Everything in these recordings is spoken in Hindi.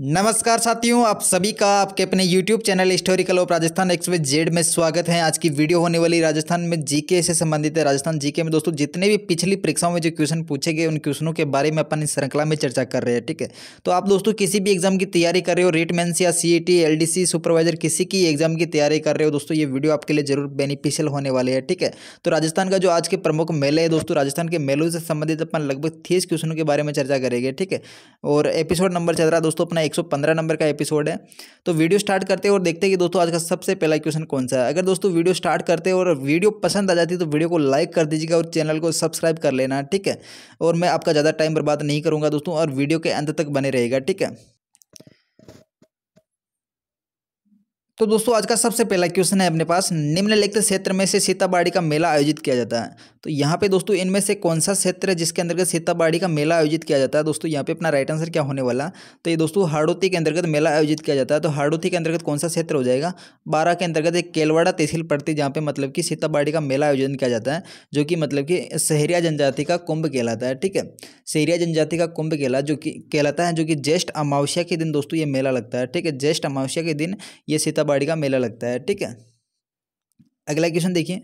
नमस्कार साथियों आप सभी का आपके अपने YouTube channel historical of Rajasthan express Z में स्वागत है आज की वीडियो होने वाली राजस्थान में जीके से संबंधित है राजस्थान जीके में दोस्तों जितने भी पिछली परीक्षाओं में जो क्वेश्चन पूछे गए उन क्वेश्चनों के बारे में अपन इस श्रृंखला में चर्चा कर रहे हैं ठीक है तो आप दोस्तों किसी भी एग्जाम की तैयारी कर रहे हो रेट मैं या सी ई सुपरवाइजर किसी की एग्जाम की तैयारी कर रहे हो दोस्तों ये वीडियो आपके लिए जरूर बेनिफिशियल होने वाले है ठीक है तो राजस्थान का जो आज के प्रमुख मेले है दोस्तों राजस्थान के मेलों से संबंधित अपन लगभग तीस क्वेश्चनों के बारे में चर्चा करेंगे ठीक है और एपिसोड नंबर चल रहा दोस्तों अपना 115 नंबर का एपिसोड है तो वीडियो स्टार्ट करते हैं और देखते हैं कि दोस्तों आज का सबसे पहला क्वेश्चन कौन सा है अगर दोस्तों वीडियो स्टार्ट करते और वीडियो पसंद आ जाती है तो वीडियो को लाइक कर दीजिएगा और चैनल को सब्सक्राइब कर लेना ठीक है और मैं आपका ज़्यादा टाइम बर्बाद नहीं करूँगा दोस्तों और वीडियो के अंत तक बने रहेगा ठीक है तो दोस्तों आज का सबसे पहला क्वेश्चन है अपने पास निम्नलिखित क्षेत्र में से सीताबाड़ी का मेला आयोजित किया जाता है तो यहाँ पे दोस्तों इनमें से कौन सा क्षेत्र है जिसके अंतर्गत सीताबाड़ी का मेला आयोजित किया जाता है दोस्तों यहाँ पे अपना राइट आंसर क्या होने वाला तो ये दोस्तों हाड़ोती के अंतर्गत मेला आयोजित किया जाता है तो हाड़ोती के अंतर्गत कौन सा क्षेत्र हो जाएगा बारह के अंतर्गत एक केलवाड़ा तहसील पड़ती है जहाँ पे मतलब कि सीताबाड़ी का मेला आयोजन किया जाता है जो कि मतलब कि सहरिया जनजाति का कुंभ कहलाता है ठीक है सहरिया जनजाति का कुंभ कहला जो कि कहलाता है जो कि ज्येष्ठ अमावस्या के दिन दोस्तों ये मेला लगता है ठीक है ज्येष्ठ अमावस्या के दिन ये सीताबाड़ी का मेला लगता है ठीक है अगला क्वेश्चन देखिए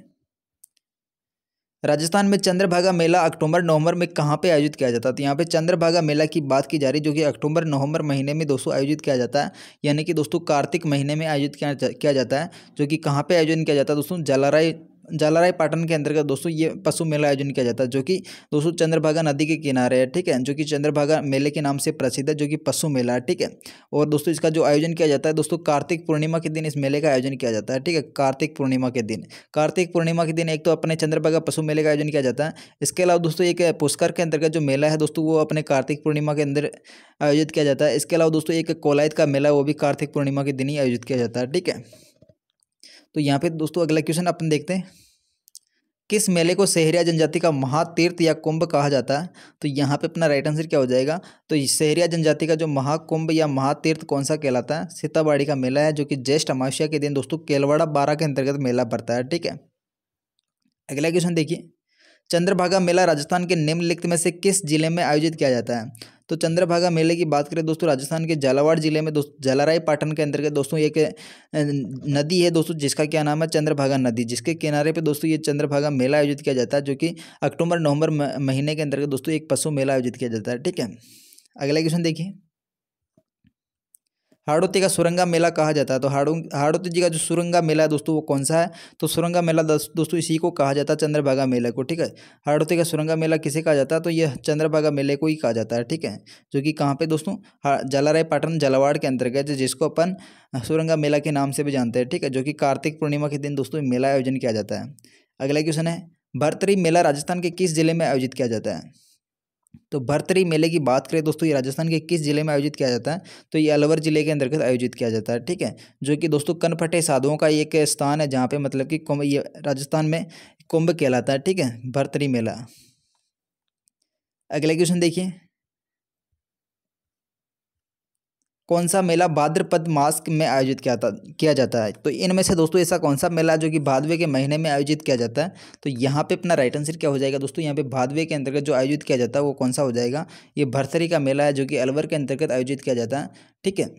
राजस्थान में चंद्रभागा मेला अक्टूबर नवंबर में कहाँ पे आयोजित किया जाता है तो यहाँ पे चंद्रभागा मेला की बात की जा रही है जो कि अक्टूबर नवंबर महीने में दोस्तों आयोजित किया जाता है यानी कि दोस्तों कार्तिक महीने में आयोजित किया जाता है जो कि कहाँ पे आयोजन किया जाता है दोस्तों जलाराय जालाराय पाटन के अंतर्गत दोस्तों ये पशु मेला आयोजन किया जाता है जो कि दोस्तों चंद्रभागा नदी के किनारे है ठीक है जो कि चंद्रभागा मेले के नाम से प्रसिद्ध है जो कि पशु मेला है ठीक है और दोस्तों इसका जो आयोजन किया जाता है दोस्तों कार्तिक पूर्णिमा के दिन इस मेले का आयोजन किया जाता है ठीक है कार्तिक पूर्णिमा के दिन कार्तिक पूर्णिमा के दिन एक तो अपने चंद्रभागा पशु मेले का आयोजन किया जाता है इसके अलावा दोस्तों एक पुष्कर के अंतर्गत जो मेला है दोस्तों वो अपने कार्तिक पूर्णिमा के अंदर आयोजित किया जाता है इसके अलावा दोस्तों एक कोलायत का मेला वो भी कार्तिक पूर्णिमा के दिन ही आयोजित किया जाता है ठीक है तो यहाँ पे दोस्तों अगला क्वेश्चन अपन देखते हैं किस मेले को सहरिया जनजाति का महातीर्थ या कुंभ कहा जाता है तो यहाँ पे अपना राइट आंसर क्या हो जाएगा तो सहरिया जनजाति का जो महाकुंभ या महातीर्थ कौन सा कहलाता है सीताबाड़ी का मेला है जो कि ज्येष्ठ अमावस्या के दिन दोस्तों केलवाड़ा बारह के अंतर्गत मेला पड़ता है ठीक है अगला क्वेश्चन देखिए चंद्रभागा मेला राजस्थान के निम्नलिखित में से किस जिले में आयोजित किया जाता है तो चंद्रभागा मेले की बात करें दोस्तों राजस्थान के झालावाड़ जिले में दोस्तों जलाराई पाटन के अंतर्गत दोस्तों एक नदी है दोस्तों जिसका क्या नाम है चंद्रभागा नदी जिसके किनारे पे दोस्तों ये चंद्रभागा मेला आयोजित किया जाता है जो कि अक्टूबर नवंबर महीने के अंतर्गत दोस्तों एक पशु मेला आयोजित किया जाता है ठीक है अगला क्वेश्चन देखिए हाड़ोती का सुरंगा मेला कहा जाता है तो हाड़ो हाड़ोती जी का जो सुरंगा मेला है दोस्तों वो कौन सा है तो सुरंगा मेला दोस्तों इसी को कहा जाता है चंद्रभागा मेला को ठीक है हाड़ोती का सुरंगा मेला किसे कहा जाता है तो यह चंद्रभागा मेले को ही कहा जाता है ठीक है जो कि कहाँ पर दोस्तों जलाराय पाटन जलावाड़ के अंतर्गत जिसको अपन सुरंगा मेला के नाम से भी जानते हैं ठीक है जो कि कार्तिक पूर्णिमा के दिन दोस्तों मेला आयोजन किया जाता है अगला क्वेश्चन है भरतरी मेला राजस्थान के किस जिले में आयोजित किया जाता है तो भरतरी मेले की बात करें दोस्तों ये राजस्थान के किस जिले में आयोजित किया जाता है तो ये अलवर जिले के अंतर्गत आयोजित किया जाता है ठीक है जो कि दोस्तों कनफटे साधुओं का एक स्थान है जहाँ पे मतलब कि कुंभ ये राजस्थान में कुंभ कहलाता है ठीक है भरतरी मेला अगला क्वेश्चन देखिए कौन सा मेला भाद्रपद मास में आयोजित किया था किया जाता है तो इनमें से दोस्तों ऐसा कौन सा मेला जो कि भादवे के महीने में आयोजित किया जाता है तो यहाँ पे अपना राइट आंसर क्या हो जाएगा दोस्तों यहाँ पे भादवे के अंतर्गत जो आयोजित किया जाता है वो कौन सा हो जाएगा ये भरसरी का मेला है जो कि अलवर के अंतर्गत आयोजित किया जाता है ठीक है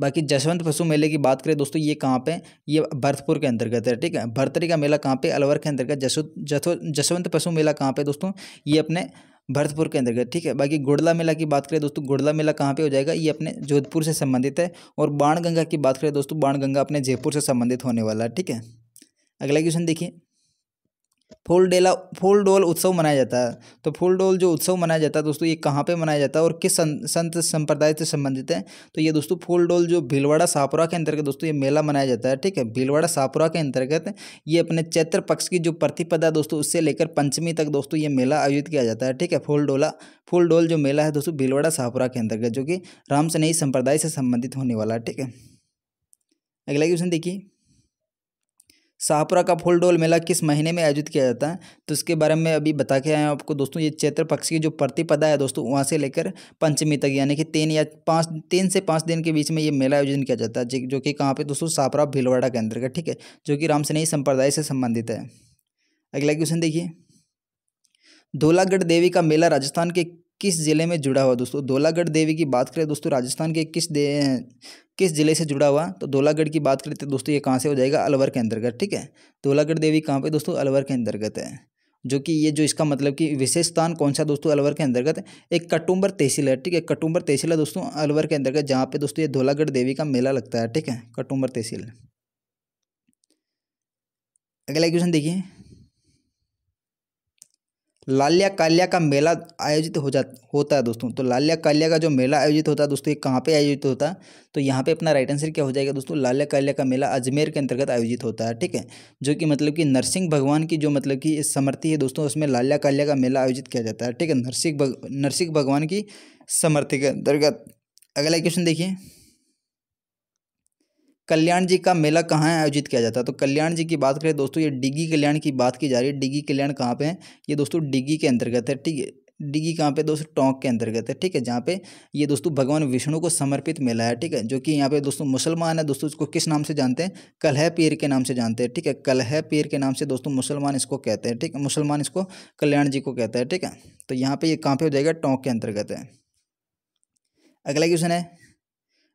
बाकी जसवंत पशु मेले की बात करें दोस्तों ये कहाँ पे ये भरतपुर के अंतर्गत है ठीक है भरतरी का मेला कहाँ पे अलवर के अंतर्गत जसो जसवंत पशु मेला कहाँ पे दोस्तों ये अपने भरतपुर के अंतर्गत ठीक है बाकी गुड़ला मेला की बात करें दोस्तों गुड़ला मेला कहाँ पे हो जाएगा ये अपने जोधपुर से संबंधित है और बाण गंगा की बात करें दोस्तों बाणगंगा अपने जयपुर से संबंधित होने वाला है ठीक है अगला क्वेश्चन देखिए फूल डेला फूल डोल उत्सव मनाया जाता है तो फूल डोल जो उत्सव मनाया जाता है दोस्तों ये कहाँ पे मनाया जाता है और किस संत संप्रदाय से संबंधित है तो ये दोस्तों फूल डोल जो भीलवाड़ा सापुरा के अंतर्गत दोस्तों ये मेला मनाया जाता है ठीक है भीलवाड़ा सापुरा के अंतर्गत ये अपने चैत्र पक्ष की जो प्रतिपदा दोस्तों उससे लेकर पंचमी तक दोस्तों ये मेला आयोजित किया जाता है ठीक है फूल डोला फूल डोल जो मेला है दोस्तों भीलवाड़ा सापुरा के अंतर्गत जो कि रामसनेही संप्रदाय से संबंधित होने वाला है ठीक है अगला क्वेश्चन देखिए साहपुरा का फूल डोल मेला किस महीने में आयोजित किया जाता है तो इसके बारे में अभी बता के आए आपको दोस्तों ये चैत्र पक्ष की जो प्रतिपदा है दोस्तों वहाँ से लेकर पंचमी तक यानी कि तीन या पाँच तीन से पाँच दिन के बीच में ये मेला आयोजन किया जाता है जो कि कहाँ पे दोस्तों साहपुरा भीलवाड़ा के का ठीक है जो कि रामसनेही संप्रदाय से संबंधित है अगला क्वेश्चन देखिए धोलागढ़ देवी का मेला राजस्थान के किस ज़िले में जुड़ा हुआ दोस्तों धोलागढ़ देवी की बात करें दोस्तों राजस्थान के किस दे किस ज़िले से जुड़ा हुआ तो धोलागढ़ की बात करें तो दोस्तों ये कहाँ से हो जाएगा अलवर के अंतर्गत ठीक है धोलागढ़ देवी कहाँ पे दोस्तों अलवर के अंतर्गत है जो कि ये जो इसका मतलब कि विशेष स्थान कौन सा दोस्तों अलवर के अंतर्गत एक कटुम्बर तहसील है ठीक है कटुम्बर तहसील है दोस्तों अलवर के अंतर्गत जहाँ पे दोस्तों ये धोलागढ़ देवी का मेला लगता है ठीक है कटुम्बर तहसील अगला क्वेश्चन देखिए लाल्या काल्या का मेला आयोजित हो जा होता है दोस्तों तो लाल्या काल्या का जो मेला आयोजित होता है दोस्तों ये कहाँ पे आयोजित होता है तो यहाँ पे अपना राइट आंसर क्या हो जाएगा दोस्तों लाल्या काल्या का मेला अजमेर के अंतर्गत आयोजित होता है ठीक है जो कि मतलब कि नरसिंह भगवान की जो मतलब कि समर्थि है दोस्तों उसमें लाल्या काल्या का मेला आयोजित किया जाता है ठीक है नरसिंह भग, नरसिंह भगवान की समर्थि के अंतर्गत अगला क्वेश्चन देखिए कल्याण जी का मेला कहाँ आयोजित किया जाता है तो कल्याण जी की बात करें दोस्तों ये डिगी कल्याण की बात की जा रही है डिगी कल्याण कहाँ पे है ये दोस्तों डिगी के अंतर्गत है ठीक है डिगी कहाँ पे दोस्तों टोंक के अंतर्गत है ठीक है जहाँ पे ये दोस्तों भगवान विष्णु को समर्पित मेला है ठीक है जो कि यहाँ पे दोस्तों मुसलमान है दोस्तों इसको किस नाम से जानते हैं कलह पीर के नाम से जानते हैं ठीक है कलह पीर के नाम से दोस्तों मुसलमान इसको कहते हैं ठीक है मुसलमान इसको कल्याण जी को कहते हैं ठीक है तो यहाँ पर ये कहाँ पर हो जाएगा टोंक के अंतर्गत है अगला क्वेश्चन है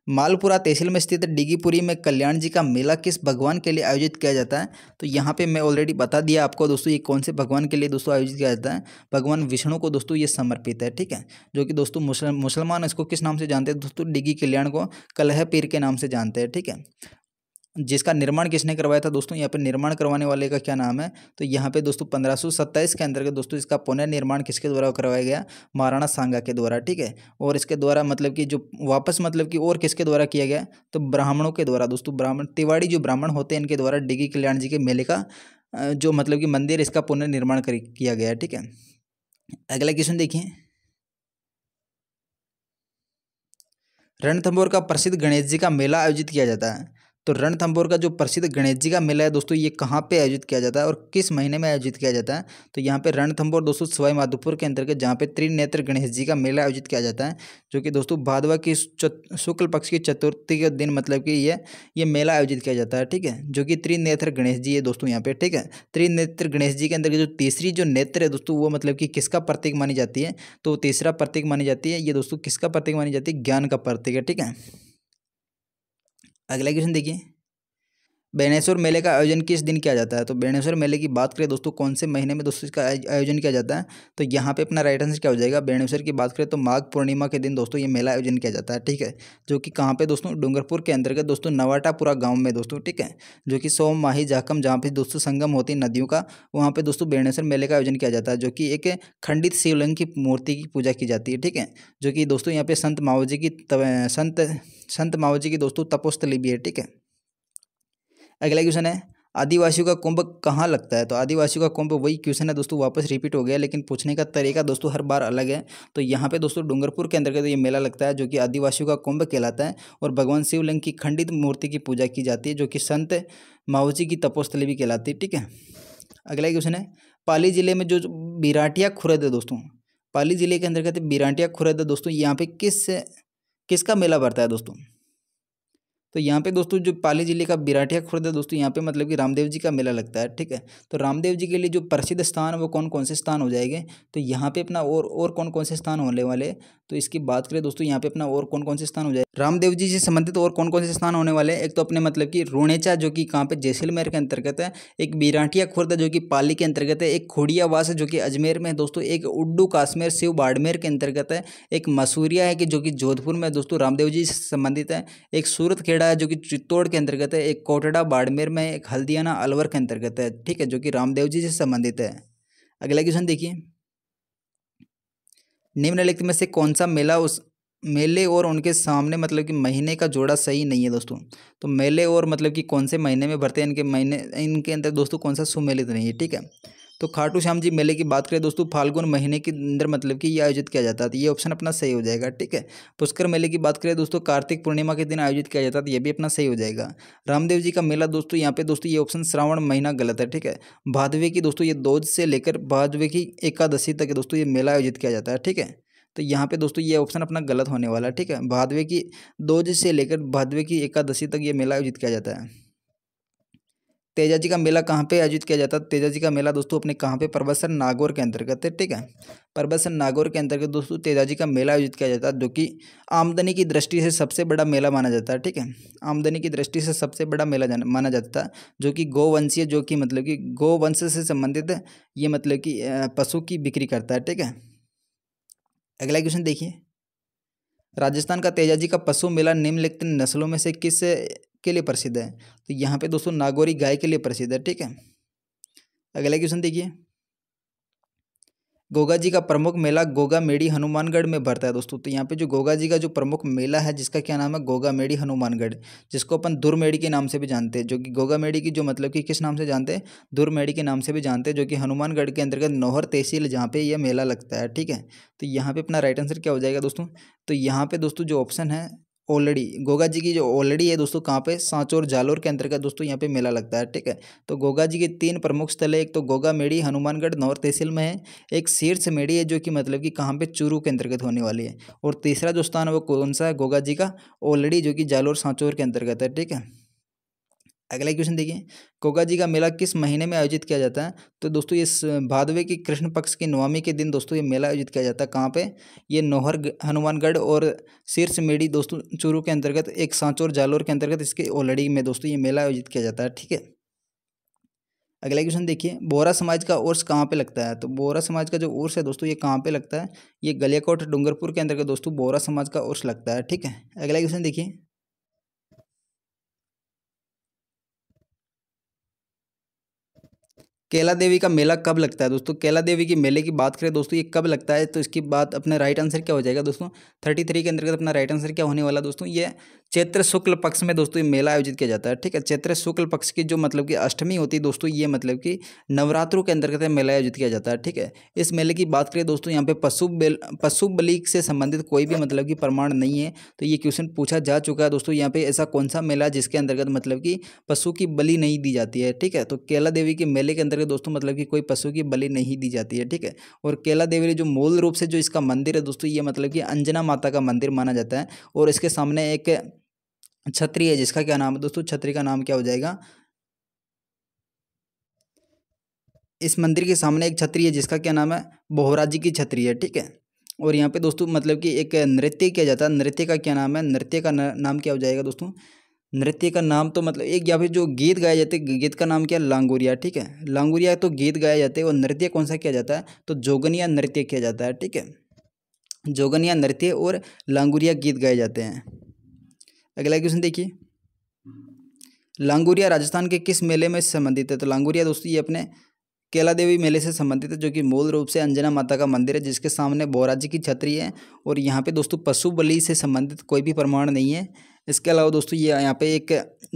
मालपुरा तहसील में स्थित डिगीपुरी में कल्याण जी का मेला किस भगवान के लिए आयोजित किया जाता है तो यहाँ पे मैं ऑलरेडी बता दिया आपको दोस्तों ये कौन से भगवान के लिए दोस्तों आयोजित किया जाता है भगवान विष्णु को दोस्तों ये समर्पित है ठीक है जो कि दोस्तों मुसलमान इसको किस नाम से जानते हैं दोस्तों डिगी कल्याण को कलह पीर के नाम से जानते हैं ठीक है जिसका निर्माण किसने करवाया था दोस्तों यहाँ पे निर्माण करवाने वाले का क्या नाम है तो यहाँ पे दोस्तों पंद्रह के अंतर्गत दोस्तों इसका पुनः निर्माण किसके द्वारा करवाया गया महाराणा सांगा के द्वारा ठीक है और इसके द्वारा मतलब कि जो वापस मतलब कि और किसके द्वारा किया गया तो ब्राह्मणों के द्वारा दोस्तों ब्राह्मण तिवाड़ी जो ब्राह्मण होते हैं इनके द्वारा डिगी कल्याण जी के मेले का जो मतलब कि मंदिर इसका पुनः निर्माण कर किया गया ठीक है अगला क्वेश्चन देखिए रणथंबोर का प्रसिद्ध गणेश जी का मेला आयोजित किया जाता है तो रणथंबोर का जो प्रसिद्ध गणेश जी का मेला है दोस्तों ये कहाँ पे आयोजित किया जाता है और किस महीने में आयोजित किया जाता है तो यहाँ पे रणथंबोर दोस्तों सवाई माधोपुर के अंतर्गत जहाँ पे त्रिनेत्र गणेश जी का मेला आयोजित किया जाता है जो कि दोस्तों भादवा की शुक्ल पक्ष की चतुर्थी के दिन मतलब कि ये ये मेला आयोजित किया जाता है ठीक है जो कि त्रिनेत्र गणेश जी है दोस्तों यहाँ पे ठीक है त्रिनेत्र गणेश जी के अंदर जो तीसरी जो नेत्र है दोस्तों वो मतलब कि किसका प्रतीक मानी जाती है तो तीसरा प्रतीक मानी जाती है ये दोस्तों किसका प्रतीक मानी जाती है ज्ञान का प्रतीक है ठीक है अगला क्वेश्चन देखिए बेनेश्वर मेले का आयोजन किस दिन किया जाता है तो बेणेश्वर मेले की बात करें दोस्तों कौन से महीने में दोस्तों इसका आयोजन किया जाता है तो यहाँ पे अपना राइट आंसर क्या हो जाएगा बेनेश्वर की बात करें तो माघ पूर्णिमा के दिन दोस्तों ये मेला आयोजन किया जाता है ठीक है जो कि कहाँ पे दोस्तों डूंगरपुर के अंतर्गत दोस्तों नवाटापुरा गाँव में दोस्तों ठीक है जो कि सोम माही जाकम जहाँ पर दोस्तों संगम होती है नदियों का वहाँ पर दोस्तों बेणेश्वर मेले का आयोजन किया जाता है जो कि एक खंडित शिवलिंग की मूर्ति की पूजा की जाती है ठीक है जो कि दोस्तों यहाँ पर संत माओ जी की संत संत माओ जी की दोस्तों तपोस्थली भी है ठीक है अगला क्वेश्चन है आदिवासियों का कुंभ कहाँ लगता है तो आदिवासियों का कुंभ वही क्वेश्चन है दोस्तों वापस रिपीट हो गया लेकिन पूछने का तरीका दोस्तों हर बार अलग है तो यहाँ पे दोस्तों डूंगरपुर के अंतर्गत ये मेला लगता है जो कि आदिवासियों का कुंभ कहलाता है और भगवान शिवलिंग की खंडित मूर्ति की पूजा की जाती है जो कि संत माओजी की तपोस्थली भी कहलाती है ठीक है अगला क्वेश्चन है पाली जिले में जो बिराटिया खुरद है दोस्तों पाली जिले के अंतर्गत बिराटिया खुरद है दोस्तों यहाँ पर किस किसका मेला भरता है दोस्तों तो यहाँ पे दोस्तों जो पाली जिले का बिराठिया खुर्द है दोस्तों यहाँ पे मतलब कि रामदेव जी का मेला लगता है ठीक है तो रामदेव जी के लिए जो प्रसिद्ध स्थान है वो कौन कौन से स्थान हो जाएंगे तो यहाँ पे अपना और और कौन कौन से स्थान होने वाले तो इसकी बात करें दोस्तों यहाँ पे अपना और कौन कौन से स्थान हो जाए रामदेव जी से संबंधित और कौन कौन से स्थान होने वाले एक तो अपने मतलब कि रोणेचा जो कि कहाँ पे जैसलमेर के अंतर्गत है एक बिराठिया खुर्द जो कि पाली के अंतर्गत है एक खोड़ियावास है जो कि अजमेर में है दोस्तों एक उड्डू काश्मीर शिव बाड़मेर के अंतर्गत है एक मसूरिया है कि जो कि जोधपुर में दोस्तों रामदेव जी से संबंधित है एक सूरत कोटेड़ा है जो कि चित्तौड़ के अंतर्गत है एक कोटेड़ा बाड़मेर में एक हल्दियाना अलवर के अंतर्गत है ठीक है जो कि रामदेव जी से संबंधित है अगला क्वेश्चन देखिए निम्नलिखित में से कौन सा मेला उस मेले और उनके सामने मतलब कि महीने का जोड़ा सही नहीं है दोस्तों तो मेले और मतलब कि कौन से महीने में भरते हैं इनके महीने इनके अंदर दोस्तों कौन सा सुमेलित नहीं है ठीक है तो खाटू श्याम जी मेले की बात करें दोस्तों फाल्गुन महीने के अंदर मतलब कि ये आयोजित किया जाता है ये ऑप्शन अपना सही हो जाएगा ठीक है पुष्कर मेले की बात करें दोस्तों कार्तिक पूर्णिमा के दिन आयोजित किया जाता है ये भी अपना सही हो जाएगा रामदेव जी का मेला दोस्तों यहाँ पे दोस्तों ये ऑप्शन श्रावण महीना गलत है ठीक है भादवे की दोस्तों ये दोज से लेकर भादवे की एकादशी तक दोस्तों ये मेला आयोजित किया जाता है ठीक है तो यहाँ पे दोस्तों ये ऑप्शन अपना गलत होने वाला है ठीक है भादवे की दोज से लेकर भादवे की एकादशी तक ये मेला आयोजित किया जाता है तेजा जी का मेला कहाँ पे आयोजित किया जाता है तेजा जी का मेला दोस्तों अपने कहाँ पे परबसर नागौर के अंतर्गत है ठीक है परबसर नागौर के अंतर्गत दोस्तों तेजा जी का मेला आयोजित किया जाता है जो कि आमदनी की दृष्टि से सबसे बड़ा मेला माना जाता है ठीक है आमदनी की दृष्टि से सबसे बड़ा मेला माना जाता है जो कि गौवंशीय जो कि मतलब कि गौवंश से संबंधित ये मतलब कि पशु की बिक्री करता है ठीक है अगला क्वेश्चन देखिए राजस्थान का तेजाजी का पशु मेला निम्नलिखित नस्लों में से किस के लिए प्रसिद्ध है तो यहाँ पे दोस्तों नागौरी गाय के लिए प्रसिद्ध है ठीक है अगला क्वेश्चन देखिए गोगा जी का प्रमुख मेला गोगा मेड़ी हनुमानगढ़ में भरता है दोस्तों तो यहाँ पे जो गोगा जी का जो प्रमुख मेला है जिसका क्या नाम है गोगा मेड़ी हनुमानगढ़ जिसको अपन दुरमेड़ी के नाम से भी जानते हैं जो कि गोगा मेड़ी की जो मतलब कि किस नाम से जानते हैं दुरमेड़ी के नाम से भी जानते हैं जो कि हनुमानगढ़ के अंतर्गत नोहर तहसील जहाँ पे यह मेला लगता है ठीक है तो यहाँ पर अपना राइट आंसर क्या हो जाएगा दोस्तों तो यहाँ पर दोस्तों जो ऑप्शन है ओलड़ी गोगा जी की जो ओलड़ी है दोस्तों कहाँ पे और जालोर के अंतर्गत दोस्तों यहाँ पे मेला लगता है ठीक है तो गोगा जी के तीन प्रमुख स्थल है एक तो गोगा मेड़ी हनुमानगढ़ नौर तहसील में है एक शीर्ष मेड़ी है जो कि मतलब कि कहाँ पे चूरू के अंतर्गत होने वाली है और तीसरा जो स्थान है वो कौन सा है गोगा जी का ओलड़ी जो कि जालोर सांचोर के अंतर्गत है ठीक है अगला क्वेश्चन देखिए कोगा जी का मेला किस महीने में आयोजित किया जाता है तो दोस्तों ये भादवे की कृष्ण पक्ष की नवमी के दिन दोस्तों ये मेला आयोजित किया जाता है कहाँ पे ये नोहर हनुमानगढ़ और शीर्ष मेढ़ी दोस्तों चूरू के अंतर्गत एक सांचौर जालोर के अंतर्गत इसके ओलड़ी में दोस्तों ये मेला आयोजित किया जाता है ठीक है अगला क्वेश्चन देखिए बोरा समाज का ओर्स कहाँ पे लगता है तो बोरा समाज का जो ओर्स है दोस्तों ये कहाँ पे लगता है ये गलियाकोट डूंगरपुर के अंतर्गत दोस्तों बोरा समाज का ओर्स लगता है ठीक है अगला क्वेश्चन देखिए केला देवी का मेला कब लगता है दोस्तों केला देवी के मेले की बात करें दोस्तों ये कब लगता है तो इसकी बात अपना राइट आंसर क्या हो जाएगा दोस्तों थर्टी थ्री के अंतर्गत अपना राइट आंसर क्या होने वाला दोस्तों ये चैत्र शुक्ल पक्ष में दोस्तों ये मेला आयोजित किया जाता है ठीक है चैत्र शुक्ल पक्ष की जो मतलब कि अष्टमी होती है दोस्तों ये मतलब कि नवरात्रों के अंतर्गत मेला आयोजित किया जाता है ठीक है इस मेले की बात करें दोस्तों यहाँ पे पशु बेल पशु बलि से संबंधित कोई भी मतलब कि प्रमाण नहीं है तो ये क्वेश्चन पूछा जा चुका है दोस्तों यहाँ पे ऐसा कौन सा मेला जिसके अंतर्गत मतलब कि पशु की बलि नहीं दी जाती है ठीक है तो केला देवी के मेले के अंतर्गत दोस्तों मतलब कि कोई पशु की बलि नहीं दी जाती है ठीक है और केला देवी जो मूल रूप से जो इसका मंदिर है दोस्तों ये मतलब कि अंजना माता का मंदिर माना जाता है और इसके सामने एक छत्री है जिसका क्या नाम है दोस्तों छत्री का नाम क्या हो जाएगा इस मंदिर के सामने एक छत्री है जिसका क्या नाम है बोहरा जी की छत्री है ठीक है और यहाँ पे दोस्तों मतलब कि एक नृत्य किया जाता है नृत्य का क्या नाम है नृत्य का नाम क्या हो जाएगा दोस्तों नृत्य का नाम तो मतलब एक या फिर जो गीत गाए जाते हैं गीत का नाम क्या है लांगुरिया ठीक है लांगुरिया तो गीत गाए जाते हैं और नृत्य कौन सा किया जाता है तो जोगनिया नृत्य किया जाता है ठीक है जोगनिया नृत्य और लांगुरिया गीत गाए जाते हैं अगला क्वेश्चन देखिए लांगूरिया राजस्थान के किस मेले में संबंधित है तो लांगूरिया दोस्तों ये अपने केला देवी मेले से संबंधित है जो कि मूल रूप से अंजना माता का मंदिर है जिसके सामने बोराजी की छतरी है और यहाँ पे दोस्तों पशु बलि से संबंधित कोई भी प्रमाण नहीं है इसके अलावा दोस्तों ये यहाँ पे एक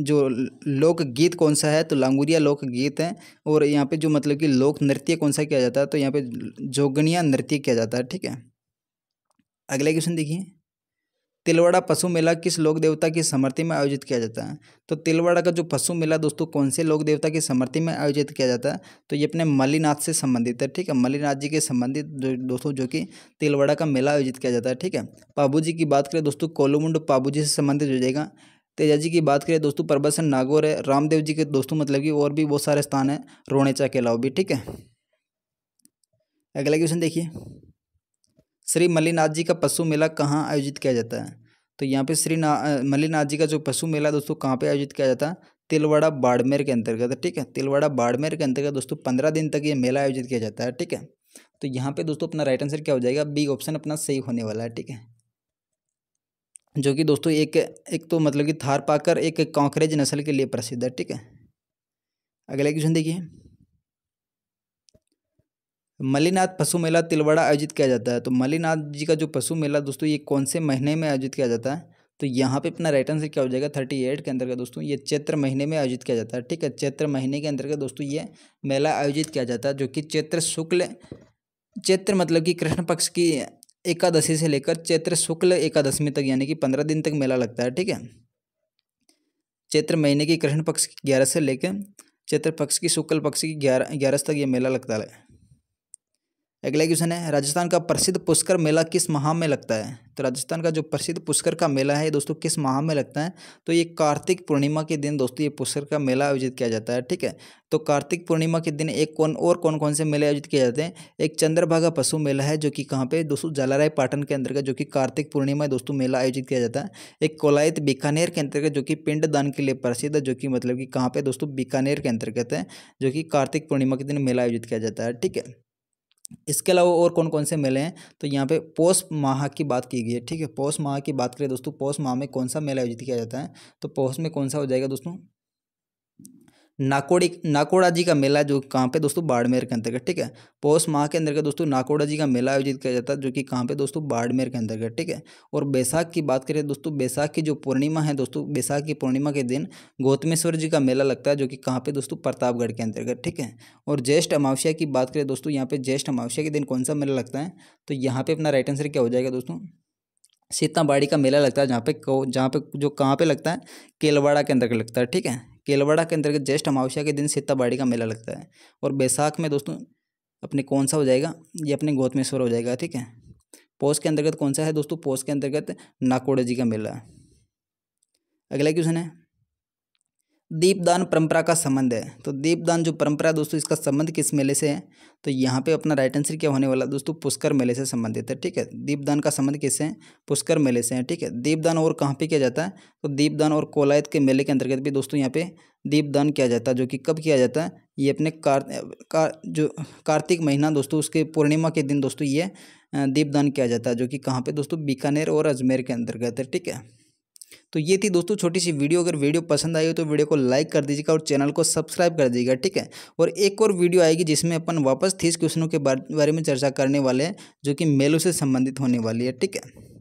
जो लोकगीत कौन सा है तो लांगूरिया लोकगीत है और यहाँ पे जो मतलब कि लोक नृत्य कौन सा किया जाता है तो यहाँ पे जोगनिया नृत्य किया जाता है ठीक है अगला क्वेश्चन देखिए तिलवाड़ा पशु मेला किस लोक देवता की समर्थि में आयोजित किया जाता है तो तिलवाड़ा का जो पशु मेला दोस्तों कौन से लोक देवता की समर्थि में आयोजित किया जाता है तो ये अपने मल्लीनाथ से संबंधित है ठीक है मल्लीनाथ जी के संबंधित दोस्तों जो कि तिलवाड़ा का मेला आयोजित किया जाता है ठीक है पाबू जी की बात करें दोस्तों कोलूमुंड पाबू जी से संबंधित हो जाएगा तेजा जी की बात करें दोस्तों परबसन नागौर है रामदेव जी के दोस्तों मतलब कि और भी बहुत सारे स्थान हैं रोणेचा के अलावा भी ठीक है अगला क्वेश्चन देखिए श्री मल्लीनाथ जी का पशु मेला कहाँ आयोजित किया जाता है तो यहाँ पे श्री ना मल्लीनाथ जी का जो पशु मेला दोस्तों कहाँ पे आयोजित किया जाता है तिलवाड़ा बाड़मेर के अंतर्गत ठीक है तिलवाड़ा बाड़मेर के अंतर्गत दोस्तों पंद्रह दिन तक ये मेला आयोजित किया जाता है ठीक है तो यहाँ पे दोस्तों अपना राइट आंसर क्या हो जाएगा बी ऑप्शन अपना सही होने वाला है ठीक है जो कि दोस्तों एक एक तो मतलब कि थार पाकर एक कॉकरेज नस्ल के लिए प्रसिद्ध है ठीक है अगला क्वेश्चन देखिए मलिनाथ पशु मेला तिलवाड़ा आयोजित किया जाता है तो मलिनाथ जी का जो पशु मेला दोस्तों ये कौन से महीने में आयोजित किया जाता है तो यहाँ पे अपना राइट आंसर क्या हो जाएगा थर्टी एट के अंतर्गत दोस्तों ये चैत्र महीने में आयोजित किया जाता है ठीक है चैत्र महीने के अंतर्गत दोस्तों ये मेला आयोजित किया जाता है जो कि चैत्र शुक्ल चैत्र मतलब कि कृष्ण पक्ष की एकादशी से लेकर चैत्र शुक्ल एकादशमी तक यानी कि पंद्रह दिन तक मेला लगता है ठीक है चैत्र महीने की कृष्ण पक्ष की ग्यारह से लेकर चैत्र पक्ष की शुक्ल पक्ष की ग्यारह ग्यारह तक ये मेला लगता है अगला क्वेश्चन है राजस्थान का प्रसिद्ध पुष्कर मेला किस माह में लगता है तो राजस्थान का जो प्रसिद्ध पुष्कर का मेला है दोस्तों किस माह में लगता है तो ये कार्तिक पूर्णिमा के दिन दोस्तों ये पुष्कर का मेला आयोजित किया जाता है ठीक है तो कार्तिक पूर्णिमा के दिन एक कौन और कौन कौन से मेले आयोजित किए जाते हैं एक चंद्रभागा पशु मेला है जो कि कहाँ पे दोस्तों जालाराय पाटन के अंतर्गत जो कि कार्तिक पूर्णिमा दोस्तों मेला आयोजित किया जाता है एक कोलायत बीकानेर के अंतर्गत जो कि पिंडदान के लिए प्रसिद्ध है जो कि मतलब कि कहाँ पे दोस्तों बीकानेर के अंतर्गत है जो कि कार्तिक पूर्णिमा के दिन मेला आयोजित किया जाता है ठीक है इसके अलावा और कौन कौन से मेले हैं तो यहाँ पे पौष माह की बात की गई है ठीक है पौष माह की बात करें दोस्तों पौष माह में कौन सा मेला आयोजित किया जाता है तो पौष में कौन सा हो जाएगा दोस्तों नाकोड़ी नाकोड़ा जी का मेला जो कहाँ पे दोस्तों बाड़मेर के अंतर्गत ठीक है पौष माह के अंतर्गत दोस्तों नाकोड़ा जी का मेला आयोजित किया जाता है जो कि कहाँ पे दोस्तों बाड़मेर के अंतर्गत ठीक है और बैसाख की बात करें दोस्तों बैसाख की जो पूर्णिमा है दोस्तों बैसाख की पूर्णिमा के दिन गौतमेश्वर जी का मेला लगता है जो कि कहाँ पर दोस्तों प्रतापगढ़ के अंतर्गत ठीक है और ज्येष्ठ अमावस्या की बात करें दोस्तों यहाँ पर ज्येष्ठ अमावस्या के दिन कौन सा मेला लगता है तो यहाँ पर अपना राइट आंसर क्या हो जाएगा दोस्तों सीताबाड़ी का मेला लगता है जहाँ पे जहाँ पे जो कहाँ पे लगता है केलवाड़ा के अंदर लगता है ठीक है केलवाड़ा के अंतर्गत ज्येष्ठ अमावस्या के दिन सीताबाड़ी का मेला लगता है और बैसाख में दोस्तों अपने कौन सा हो जाएगा ये अपने गौतमेश्वर हो जाएगा ठीक है पोष के अंतर्गत कौन सा है दोस्तों पोष के अंतर्गत नाकोड़े जी का मेला है अगला क्वेश्चन है दीपदान परंपरा का संबंध है तो दीपदान जो परंपरा है दोस्तों इसका संबंध किस मेले से है तो यहाँ पे अपना राइट आंसर क्या होने वाला दोस्तों पुष्कर मेले से संबंधित है ठीक है दीपदान का संबंध किससे है पुष्कर मेले से है ठीक है दीपदान और कहाँ पे किया जाता है तो दीपदान और कोलायत के मेले के अंतर्गत भी दोस्तों यहाँ पे दीपदान किया जाता है जो कि कब किया जाता है ये अपने कार, कार जो कार्तिक महीना दोस्तों उसके पूर्णिमा के दिन दोस्तों ये दीपदान किया जाता है जो कि कहाँ पर दोस्तों बीकानेर और अजमेर के अंतर्गत है ठीक है तो ये थी दोस्तों छोटी सी वीडियो अगर वीडियो पसंद आई हो तो वीडियो को लाइक कर दीजिएगा और चैनल को सब्सक्राइब कर दीजिएगा ठीक है और एक और वीडियो आएगी जिसमें अपन वापस थीस क्वेश्चनों के बारे में चर्चा करने वाले हैं जो कि मेलों से संबंधित होने वाली है ठीक है